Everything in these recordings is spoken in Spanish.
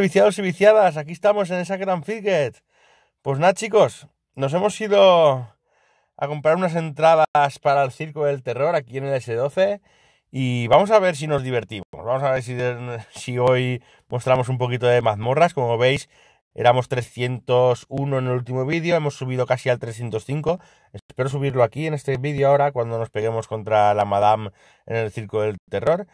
viciados y viciadas? Aquí estamos en esa gran Fidget. Pues nada, chicos, nos hemos ido a comprar unas entradas para el Circo del Terror aquí en el S12 y vamos a ver si nos divertimos. Vamos a ver si, si hoy mostramos un poquito de mazmorras. Como veis, éramos 301 en el último vídeo, hemos subido casi al 305. Espero subirlo aquí en este vídeo ahora cuando nos peguemos contra la Madame en el Circo del Terror.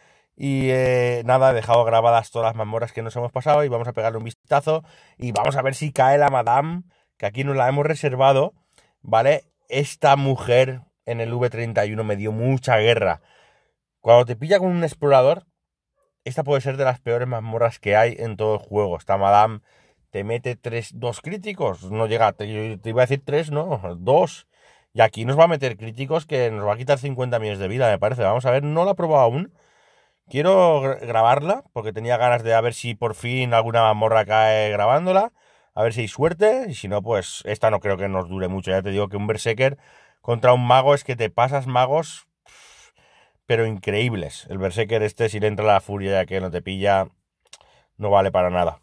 Y eh, nada, he dejado grabadas todas las mazmorras que nos hemos pasado y vamos a pegarle un vistazo y vamos a ver si cae la Madame, que aquí nos la hemos reservado, ¿vale? Esta mujer en el V31 me dio mucha guerra. Cuando te pilla con un explorador, esta puede ser de las peores mazmorras que hay en todo el juego. Esta Madame te mete tres, dos críticos, no llega, te, te iba a decir tres, no, dos. Y aquí nos va a meter críticos que nos va a quitar 50 millones de vida, me parece. Vamos a ver, no la he probado aún. Quiero grabarla porque tenía ganas de a ver si por fin alguna mamorra cae grabándola. A ver si hay suerte. Y si no, pues esta no creo que nos dure mucho. Ya te digo que un Berserker contra un mago es que te pasas magos, pero increíbles. El Berserker este, si le entra la furia ya que no te pilla, no vale para nada.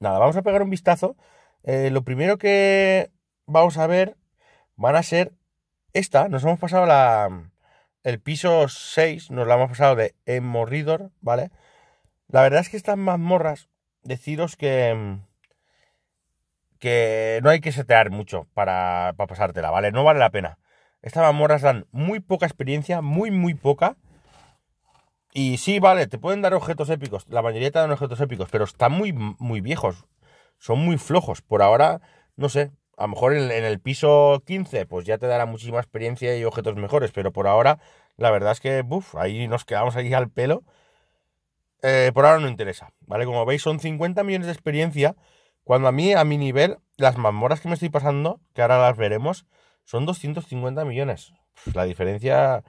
Nada, vamos a pegar un vistazo. Eh, lo primero que vamos a ver van a ser esta. Nos hemos pasado la, el piso 6 nos lo hemos pasado de Emorridor, ¿vale? La verdad es que estas mazmorras, deciros que, mm, que no hay que setear mucho para, para pasártela, ¿vale? No vale la pena. Estas mazmorras dan muy poca experiencia, muy, muy poca. Y sí, vale, te pueden dar objetos épicos, la mayoría te dan objetos épicos, pero están muy, muy viejos, son muy flojos. Por ahora, no sé, a lo mejor en, el piso 15, pues ya te dará muchísima experiencia y objetos mejores, pero por ahora, la verdad es que, uff, ahí nos quedamos ahí al pelo. Eh, por ahora no interesa, ¿vale? Como veis, son 50 millones de experiencia, cuando a mí, a mi nivel, las mazmorras que me estoy pasando, que ahora las veremos, son 250 millones. la diferencia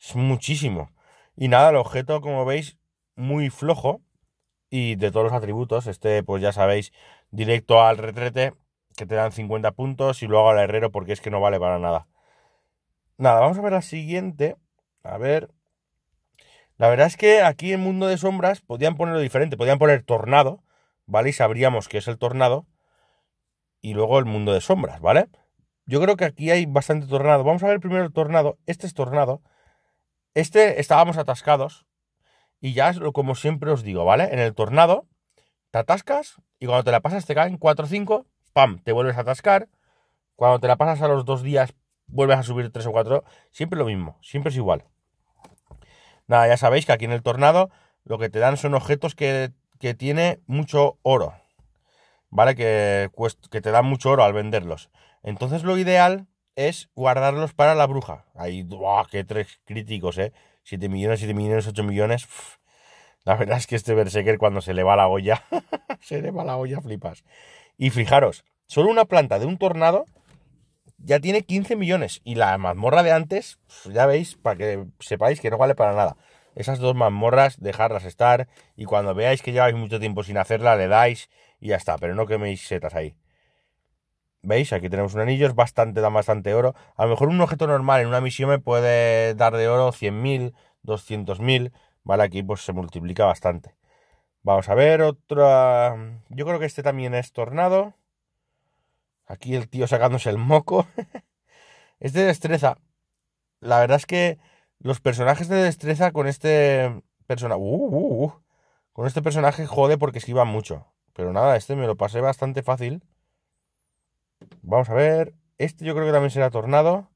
es muchísimo. Y nada, el objeto, como veis, muy flojo. Y de todos los atributos, este, pues ya sabéis, directo al retrete, que te dan 50 puntos y luego al herrero porque es que no vale para nada. Nada, vamos a ver la siguiente. A ver. La verdad es que aquí en Mundo de Sombras podían ponerlo diferente, podían poner tornado, ¿vale? Y sabríamos que es el tornado. Y luego el Mundo de Sombras, ¿vale? Yo creo que aquí hay bastante tornado. Vamos a ver primero el tornado. Este es tornado. Este estábamos atascados. Y ya es lo como siempre os digo, ¿vale? En el tornado te atascas y cuando te la pasas te caen 4 o 5 ¡pam!, te vuelves a atascar. Cuando te la pasas a los dos días, vuelves a subir tres o cuatro. Siempre lo mismo, siempre es igual. Nada, ya sabéis que aquí en el tornado lo que te dan son objetos que, que tiene mucho oro. ¿Vale? Que, que te dan mucho oro al venderlos. Entonces lo ideal es guardarlos para la bruja. Ahí, ¡buah! ¡Qué tres críticos, eh! 7 millones, 7 millones, 8 millones. La verdad es que este Berserker cuando se le va la olla, se le va la olla, flipas. Y fijaros, solo una planta de un tornado ya tiene 15 millones. Y la mazmorra de antes, pues, ya veis, para que sepáis que no vale para nada. Esas dos mazmorras, dejarlas estar. Y cuando veáis que lleváis mucho tiempo sin hacerla, le dais y ya está. Pero no queméis setas ahí. ¿Veis? Aquí tenemos un anillo, es bastante, da bastante oro. A lo mejor un objeto normal en una misión me puede dar de oro 100.000, 200.000. Vale, aquí pues se multiplica bastante. Vamos a ver otra... Yo creo que este también es tornado. Aquí el tío sacándose el moco. es de destreza. La verdad es que los personajes de destreza con este personaje... Uh, uh, uh, con este personaje jode porque esquiva mucho. Pero nada, este me lo pasé bastante fácil. Vamos a ver. Este yo creo que también será tornado.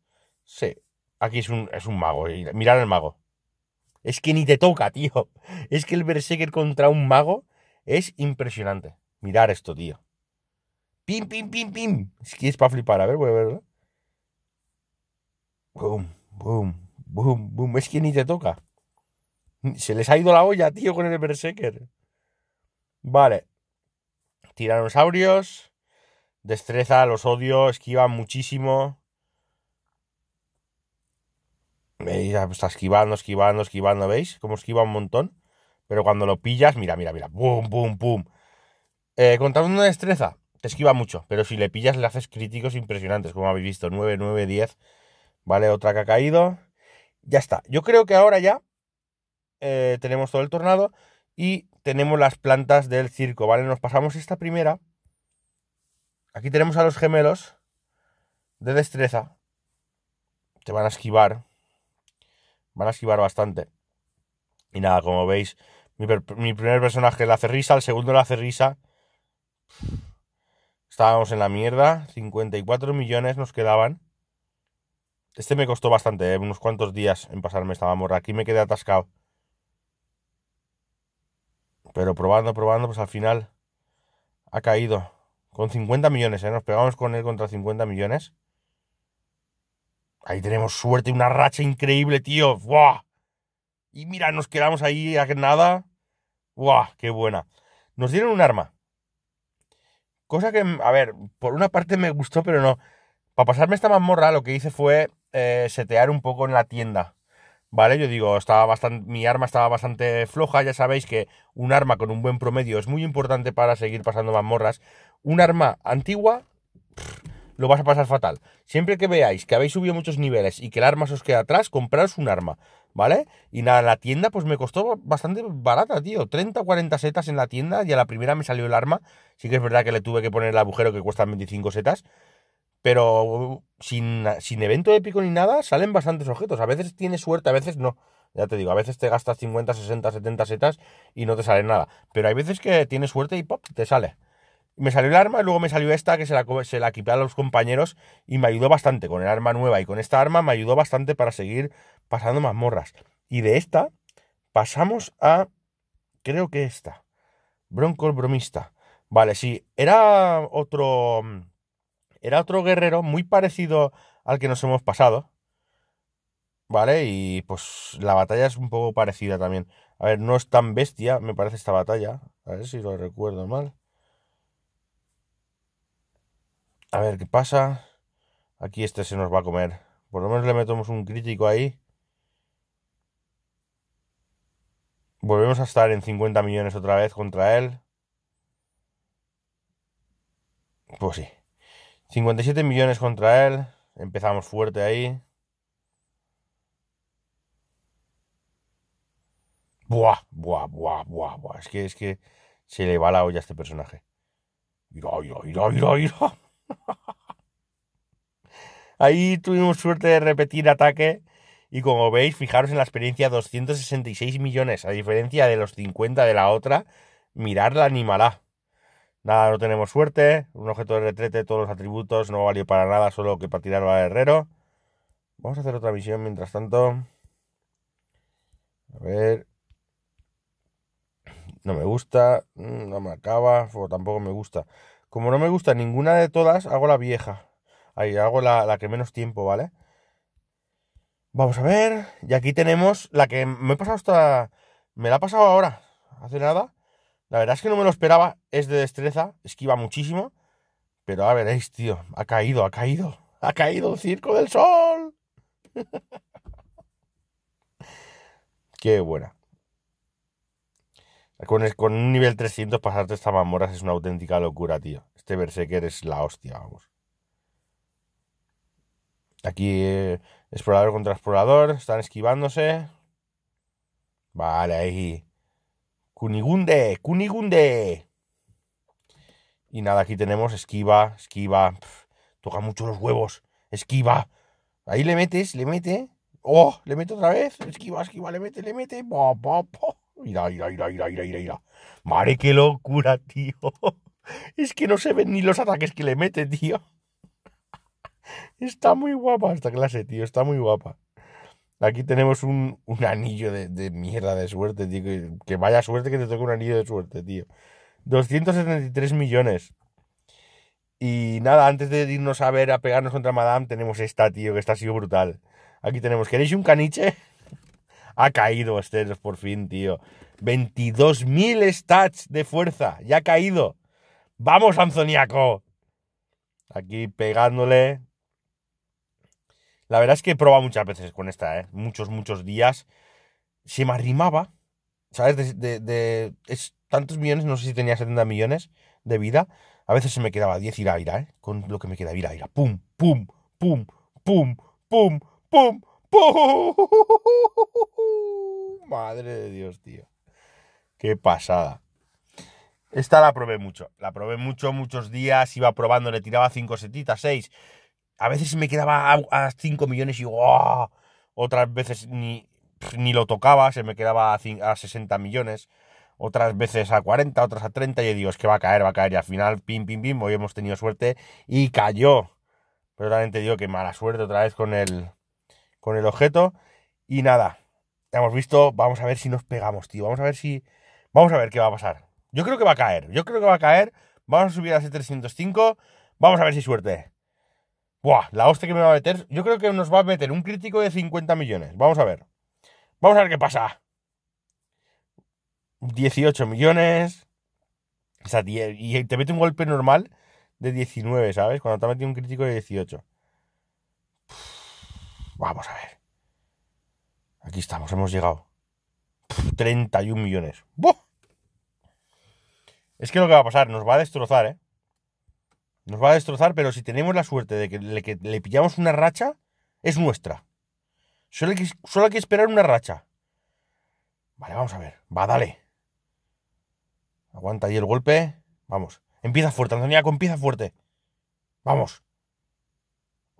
Sí. Aquí es un, es un mago. Mirar el mago. Es que ni te toca, tío. Es que el Berserker contra un mago es impresionante. Mirar esto, tío. Pim, pim, pim, pim. Es que es para flipar. A ver, voy a ver. Boom, boom, boom, boom. Es que ni te toca. Se les ha ido la olla, tío, con el Berserker. Vale. Tiranosaurios. Destreza, los odios, esquiva muchísimo. ¿Veis? Ah, pues, está esquivando, esquivando, esquivando, ¿veis? Como esquiva un montón. Pero cuando lo pillas, mira, mira, mira. boom pum, pum! Eh, contra una destreza, te esquiva mucho. Pero si le pillas, le haces críticos impresionantes, como habéis visto. 9, 9, 10. Vale, otra que ha caído. Ya está. Yo creo que ahora ya eh, tenemos todo el tornado y tenemos las plantas del circo, ¿vale? Nos pasamos esta primera. Aquí tenemos a los gemelos de destreza. Te van a esquivar. Van a esquivar bastante. Y nada, como veis, mi, primer personaje la hace el segundo la hace Estábamos en la mierda, 54 millones nos quedaban. Este me costó bastante, eh, unos cuantos días en pasarme esta mamorra. Aquí me quedé atascado. Pero probando, probando, pues al final ha caído. Con 50 millones, ¿eh? Nos pegamos con él contra 50 millones. Ahí tenemos suerte, una racha increíble, tío. ¡Buah! Y mira, nos quedamos ahí a nada. ¡Buah! ¡Qué buena! Nos dieron un arma. Cosa que, a ver, por una parte me gustó, pero no. Para pasarme esta mazmorra, lo que hice fue eh, setear un poco en la tienda. ¿Vale? Yo digo, estaba bastante, mi arma estaba bastante floja. Ya sabéis que un arma con un buen promedio es muy importante para seguir pasando mazmorras. Un arma antigua lo vas a pasar fatal. Siempre que veáis que habéis subido muchos niveles y que el arma os queda atrás, compraros un arma, ¿vale? Y nada, la tienda pues me costó bastante barata, tío. 30 o 40 setas en la tienda y a la primera me salió el arma. Sí que es verdad que le tuve que poner el agujero que cuesta 25 setas. Pero uh, sin, sin evento épico ni nada, salen bastantes objetos. A veces tienes suerte, a veces no. Ya te digo, a veces te gastas 50, 60, 70 setas y no te sale nada. Pero hay veces que tienes suerte y pop, te sale. Me salió el arma, y luego me salió esta que se la, se a los compañeros y me ayudó bastante con el arma nueva y con esta arma me ayudó bastante para seguir pasando mazmorras. Y de esta pasamos a, creo que esta, Bronco Bromista. Vale, sí, era otro, era otro guerrero muy parecido al que nos hemos pasado. ¿Vale? Y pues la batalla es un poco parecida también. A ver, no es tan bestia, me parece esta batalla. A ver si lo recuerdo mal. A ver qué pasa. Aquí este se nos va a comer. Por lo menos le metemos un crítico ahí. Volvemos a estar en 50 millones otra vez contra él. Pues sí. 57 millones contra él. Empezamos fuerte ahí. Buah, buah, buah, buah, buah. Es que, es que se le va la olla a este personaje. Mira, mira, mira, mira, Ahí tuvimos suerte de repetir ataque y como veis, fijaros en la experiencia 266 millones, a diferencia de los 50 de la otra, mirarla la animalá. Nada, no tenemos suerte, un objeto de retrete, todos los atributos, no valió para nada, solo que para tirar al herrero. Vamos a hacer otra misión mientras tanto. A ver. No me gusta, mm, no me acaba, tampoco me gusta. Como no me gusta ninguna de todas, hago la vieja. Ahí, hago la, que menos tiempo, ¿vale? Vamos a ver. Y aquí tenemos la que me he pasado hasta... Me la ha pasado ahora, hace nada. La verdad es que no me lo esperaba. Es de destreza, esquiva muchísimo. Pero a veréis, tío. Ha caído, ha caído. Ha caído el circo del sol. Qué buena. Con, un nivel 300 pasarte esta mazmorra es una auténtica locura, tío. Este Berserker es la hostia, vamos. Aquí eh, explorador contra explorador, están esquivándose. Vale, ahí. ¡Cunigunde! ¡Cunigunde! Y nada, aquí tenemos esquiva, esquiva. toca mucho los huevos. Esquiva. Ahí le metes, le mete. Oh, le mete otra vez. Esquiva, esquiva, le mete, le mete. Mira, mira, mira, mira, mira, Mare, qué locura, tío. Es que no se ven ni los ataques que le mete, tío. Está muy guapa esta clase, tío. Está muy guapa. Aquí tenemos un, un anillo de, mierda de suerte, tío. Que, vaya suerte que te toque un anillo de suerte, tío. 273 millones. Y nada, antes de irnos a ver a pegarnos contra Madame, tenemos esta, tío, que está ha sido brutal. Aquí tenemos, ¿queréis un caniche? Ha caído este por fin, tío. 22.000 stats de fuerza. Ya ha caído. Vamos, Anzoniaco. Aquí pegándole. La verdad es que he probado muchas veces con esta, ¿eh? Muchos, muchos días. Se me arrimaba. ¿Sabes? De, es, tantos millones, no sé si tenía 70 millones de vida. A veces se me quedaba 10 ira, ira, ¿eh? Con lo que me queda ira, ira. pum, pum, pum, pum, pum, pum, Madre de Dios, tío. Qué pasada. Esta la probé mucho. La probé mucho, muchos días. Iba probando, le tiraba cinco setitas, seis. A veces me quedaba a 5 millones y ¡oh! otras veces ni, ni, lo tocaba, se me quedaba a, 60 millones, otras veces a 40, otras a 30, y digo, es que va a caer, va a caer, y al final, pim, pim, pim, hoy hemos tenido suerte y cayó. Pero realmente digo que mala suerte otra vez con el, con el objeto. Y nada, ya hemos visto, vamos a ver si nos pegamos, tío. Vamos a ver si... Vamos a ver qué va a pasar. Yo creo que va a caer, yo creo que va a caer. Vamos a subir a 305 Vamos a ver si suerte. Buah, la hostia que me va a meter. Yo creo que nos va a meter un crítico de 50 millones. Vamos a ver. Vamos a ver qué pasa. 18 millones. O y te mete un golpe normal de 19, ¿sabes? Cuando te ha metido un crítico de 18. Vamos a ver. Aquí estamos, hemos llegado. 31 millones. Es que lo que va a pasar, nos va a destrozar, ¿eh? Nos va a destrozar, pero si tenemos la suerte de que le, pillamos una racha, es nuestra. Solo hay, que, solo que, esperar una racha. Vale, vamos a ver. Va, dale. Aguanta ahí el golpe. Vamos. Empieza fuerte, Antoniaco, empieza fuerte. Vamos.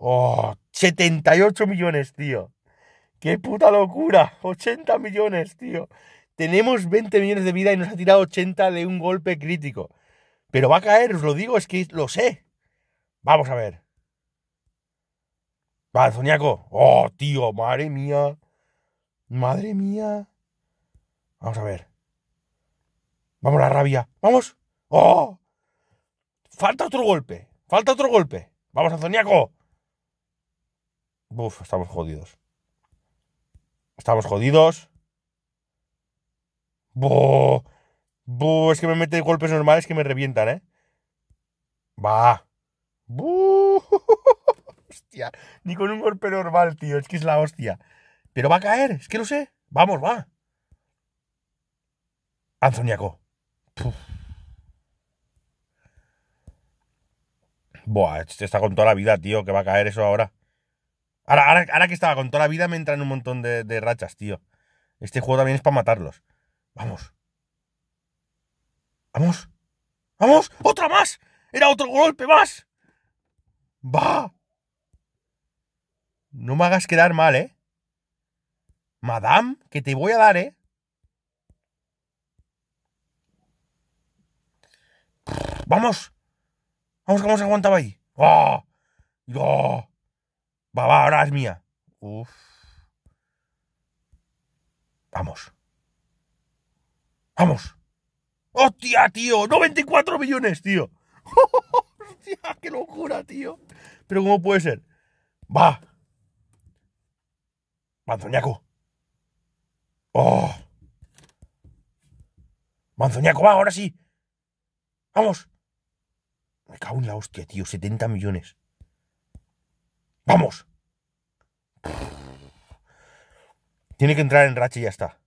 ¡Oh! 78 millones, tío. ¡Qué puta locura! 80 millones, tío. Tenemos 20 millones de vida y nos ha tirado 80 de un golpe crítico. Pero va a caer, os lo digo, es que lo sé. Vamos a ver. Vale, Zoniaco. Oh, tío, madre mía. Madre mía. Vamos a ver. Vamos a la rabia. Vamos. Oh. Falta otro golpe. Falta otro golpe. Vamos, Zoniaco. Uf, estamos jodidos. Estamos jodidos. Buh, es que me mete golpes normales que me revientan, ¿eh? Va. Hostia, ni con un golpe normal, tío. Es que es la hostia. Pero va a caer, es que lo sé. Vamos, va. Anzoniaco. Buah, este está con toda la vida, tío, que va a caer eso ahora. Ahora, que estaba con toda la vida me entran un montón de, rachas, tío. Este juego también es para matarlos. Vamos. Vamos. Vamos. Otra más. Era otro golpe más. Va. No me hagas quedar mal, ¿eh? Madame, que te voy a dar, ¿eh? Vamos. Vamos, que a aguantar ahí. ¡Oh! ¡Ah! ¡Va! ¡Ah! Va, ahora es mía. Uf. Vamos. Vamos. ¡Hostia, tío! ¡94 millones, tío! ¡Hostia, qué locura, tío! Pero ¿cómo puede ser? ¡Va! ¡Manzoñaco! ¡Oh! ¡Manzoñaco, va, ahora sí! ¡Vamos! Me cago en la hostia, tío. 70 millones. ¡Vamos! Tiene que entrar en racha y ya está.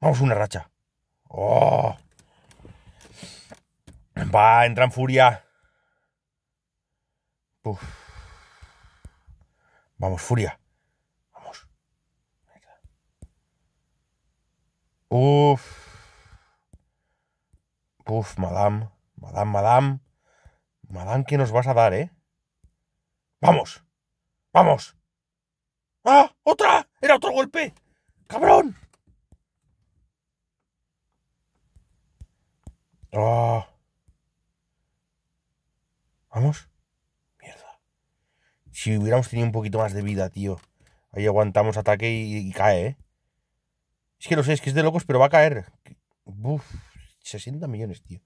Vamos, una racha. ¡Oh! Va, entra en furia. Uf. Vamos, furia. Vamos. Uf. Uf, madame. Madame, madame. Madame, ¿qué nos vas a dar, eh? Vamos. Vamos. ¡Ah! ¡Otra! Era otro golpe. ¡Cabrón! Ah. Vamos. Mierda. Si hubiéramos tenido un poquito más de vida, tío. Ahí aguantamos ataque y, cae, ¿eh? Es que no sé, es que es de locos, pero va a caer. Uf, 60 millones, tío.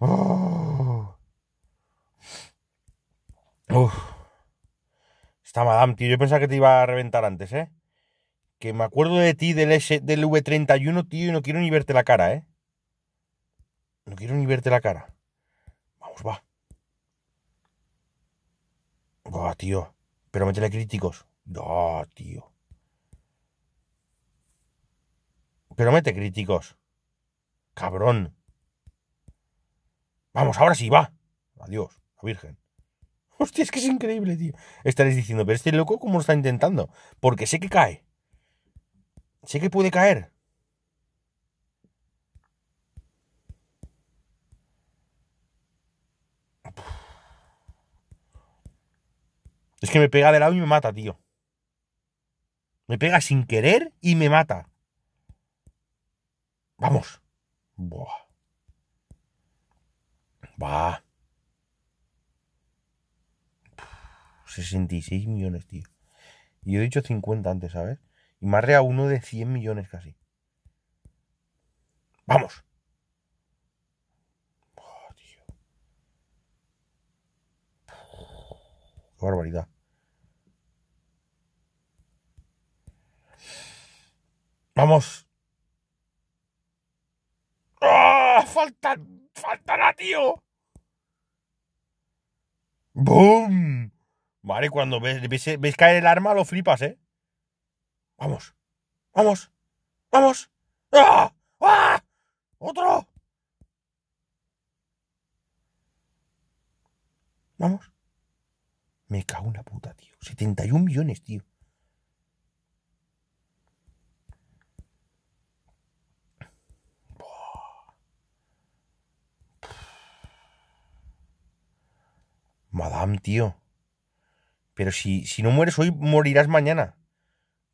Ah. Uf. Está Madame, tío. Yo pensaba que te iba a reventar antes, ¿eh? Que me acuerdo de ti del, S, del V31, tío, y no quiero ni verte la cara, ¿eh? No quiero ni verte la cara. Vamos, va. Va, tío. Pero métele críticos. No, tío. Pero mete críticos. Cabrón. Vamos, ahora sí, va. Adiós, la Virgen. Hostia, es que es increíble, tío. Estaréis diciendo, pero este loco, ¿cómo lo está intentando? Porque sé que cae. Sé que puede caer. Es que me pega de lado y me mata, tío. Me pega sin querer y me mata. Vamos. Buah. Va. 66 millones, tío. Y yo he dicho 50 antes, ¿sabes? Y más rea uno de 100 millones casi. ¡Vamos! Oh, tío. ¡Qué barbaridad! ¡Vamos! ¡Ah! ¡Faltan! ¡Faltará, tío! ¡Boom! ¿Vale? Cuando ves, ves, caer el arma, lo flipas, ¿eh? Vamos, vamos, vamos. ¡Ah! ¡Ah! ¡Otro! Vamos. Me cago en la puta, tío. 71 millones, tío. Madame, tío. Pero si, si no mueres hoy, morirás mañana.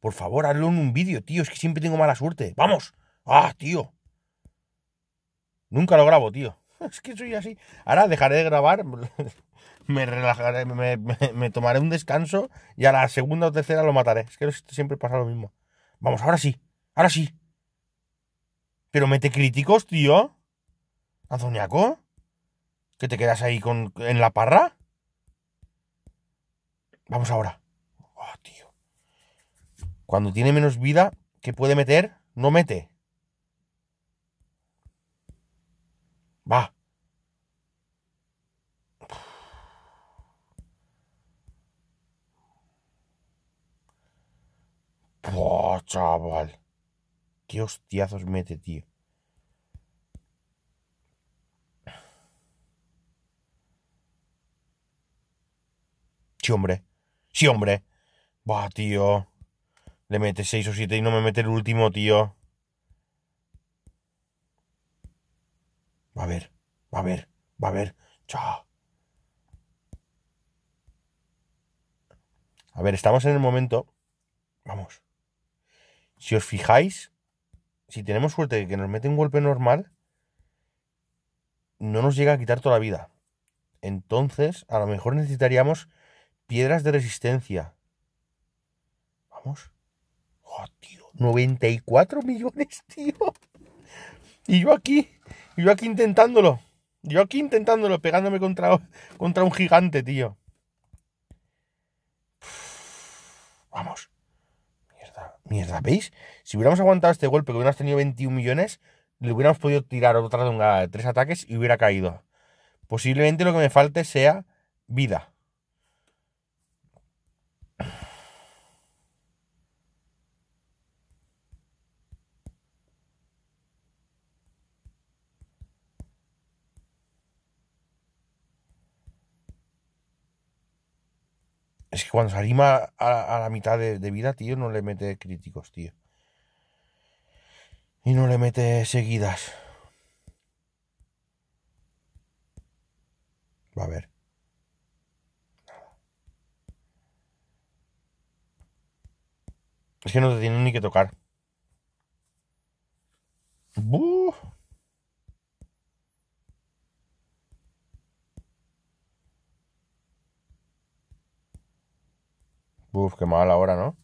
Por favor, hazlo en un vídeo, tío. Es que siempre tengo mala suerte. ¡Vamos! ¡Ah, tío! Nunca lo grabo, tío. Es que soy así. Ahora dejaré de grabar, me relajaré, me, tomaré un descanso y a la segunda o tercera lo mataré. Es que siempre pasa lo mismo. Vamos, ahora sí, ahora sí. Pero mete críticos, tío. Anzoniaco. ¿Que te quedas ahí con, en la parra? Vamos ahora. Oh, tío. Cuando tiene menos vida, que puede meter? No mete. Va. chaval. Qué hostiazos mete, tío. Sí, hombre. Sí, hombre. Va, tío. Le mete 6 o 7 y no me mete el último, tío. Va a ver, va a ver, va a ver. Chao. A ver, estamos en el momento. Vamos. Si os fijáis, si tenemos suerte de que nos mete un golpe normal, no nos llega a quitar toda la vida. Entonces, a lo mejor necesitaríamos Piedras de resistencia. Vamos. Oh, 94 millones, tío. Y yo aquí, yo aquí intentándolo. Yo aquí intentándolo, pegándome contra, contra un gigante, tío. Vamos. Mierda, mierda, ¿veis? Si hubiéramos aguantado este golpe, que hubiéramos tenido 21 millones, le hubiéramos podido tirar otra de tres ataques y hubiera caído. Posiblemente lo que me falte sea vida. Es que cuando se anima a, la mitad de, vida, tío, no le mete críticos, tío. Y no le mete seguidas. Va a ver. Es que no te tienen ni que tocar. ¡Buf! Uf, qué mal ahora, ¿no?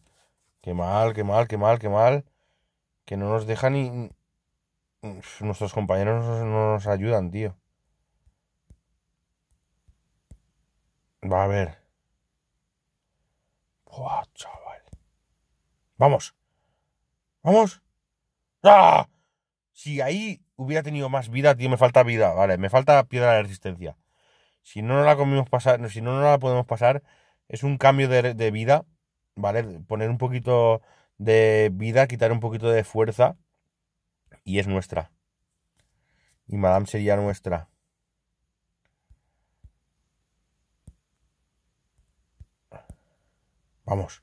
Qué mal, qué mal, qué mal, qué mal. Que no nos dejan ni... nuestros compañeros no nos ayudan, tío. Va a ver. Buah, chaval. Vamos. Vamos. ¡Ah! Si ahí hubiera tenido más vida, tío, me falta vida. Vale, me falta piedra de resistencia. Si no, nos la comimos pasar, si no, no la podemos pasar, es un cambio de, vida, ¿vale? Poner un poquito de vida, quitar un poquito de fuerza y es nuestra. Y Madame sería nuestra. Vamos.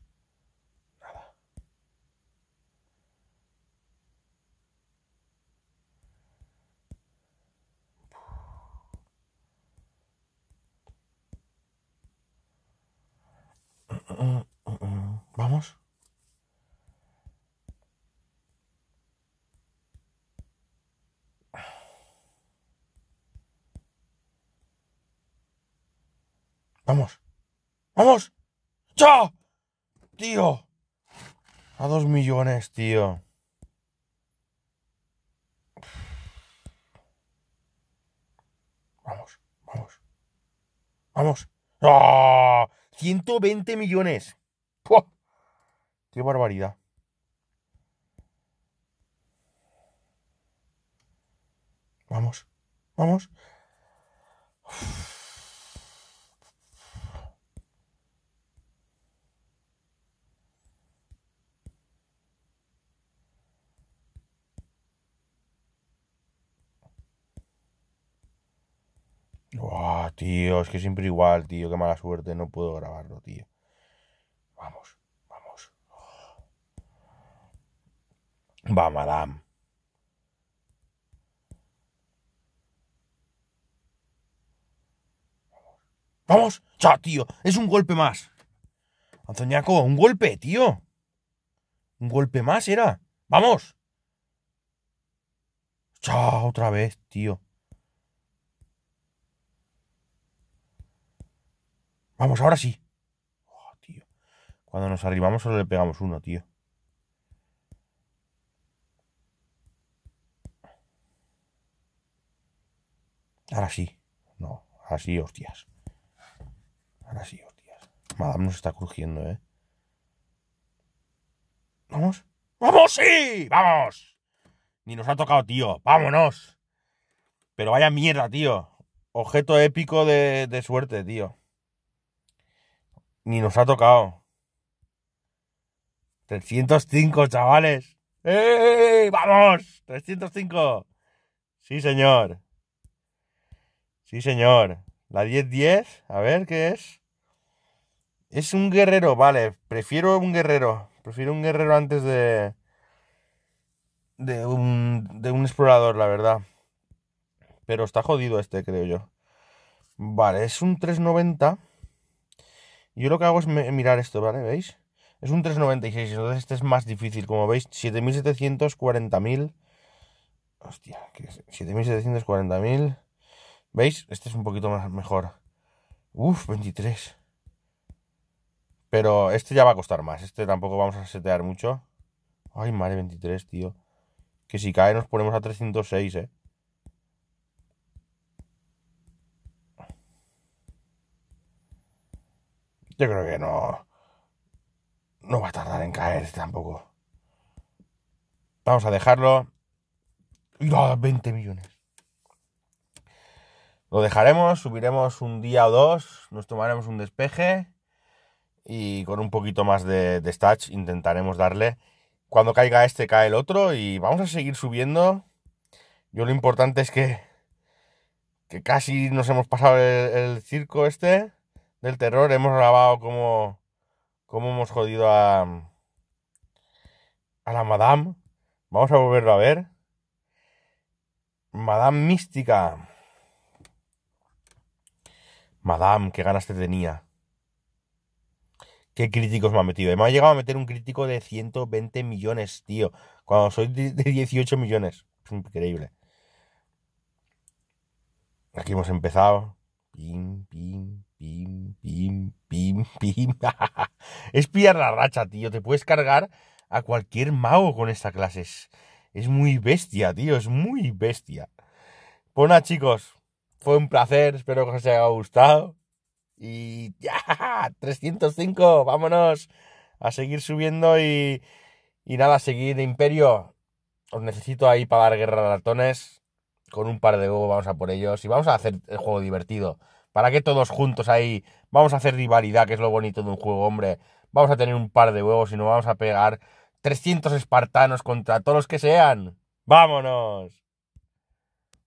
Eh, eh, eh, vamos. Vamos. Vamos. ¡Chao! Tío. A dos millones, tío. Vamos, vamos. Vamos. ¡Ah! 120 millones. ¡Qué barbaridad! Vamos, vamos tío, es que siempre igual, tío, qué mala suerte, no puedo grabarlo, tío. Vamos, vamos. Va, madame. Vamos, chao, tío, es un golpe más. Anzoñaco, un golpe, tío. Un golpe más era. Vamos. Chao, otra vez, tío. Vamos, ahora sí. tío. Cuando nos arribamos solo le pegamos uno, tío. Ahora sí. No, ahora sí, hostias. Ahora sí, hostias. Madame nos está crujiendo, ¿eh? ¿Vamos? ¡Vamos, sí! ¡Vamos! Ni nos ha tocado, tío. ¡Vámonos! Pero vaya mierda, tío. Objeto épico de, de suerte, tío. Ni nos ha tocado. 305, chavales. ¡Eh! eh, eh, eh ¡Vamos! ¡305! Sí, señor. Sí, señor. La 10-10. A ver, ¿qué es? Es un guerrero, vale. Prefiero un guerrero. Prefiero un guerrero antes de. De un, de un explorador, la verdad. Pero está jodido este, creo yo. Vale, es un 390. Yo lo que hago es mirar esto, ¿vale? ¿Veis? Es un 396, entonces este es más difícil. Como veis, 7740.000. Hostia, 7740.000. ¿Veis? Este es un poquito más mejor. Uf, 23. Pero este ya va a costar más. Este tampoco vamos a setear mucho. Ay, madre, 23, tío. Que si cae nos ponemos a 306, eh. Yo creo que no. No va a tardar en caer tampoco. Vamos a dejarlo. ¡Oh, 20 millones. Lo dejaremos, subiremos un día o dos, nos tomaremos un despeje y con un poquito más de, de intentaremos darle. Cuando caiga este, cae el otro y vamos a seguir subiendo. Yo lo importante es que, que casi nos hemos pasado el circo este del terror. Hemos grabado como hemos jodido a, a la Madame. Vamos a volverlo a ver. Madame Mística. Madame, qué ganas te tenía. ¿Qué críticos me ha metido? Me ha llegado a meter un crítico de 120 millones, tío. Cuando soy de 18 millones. Es increíble. Aquí hemos empezado. Pim, pim, Pim, pim, pim, pim. es pillar la racha, tío. Te puedes cargar a cualquier mago con esta clase. Es, muy bestia, tío. Es muy bestia. Pues nada, chicos. Fue un placer. Espero que os haya gustado. Y ya, 305. Vámonos a seguir subiendo y, y nada, seguir de Imperio. Os necesito ahí para dar guerra a ratones. Con un par de huevos vamos a por ellos. Y vamos a hacer el juego divertido. ¿Para qué todos juntos ahí? Vamos a hacer rivalidad, que es lo bonito de un juego, hombre. Vamos a tener un par de huevos y nos vamos a pegar 300 espartanos contra todos los que sean. ¡Vámonos!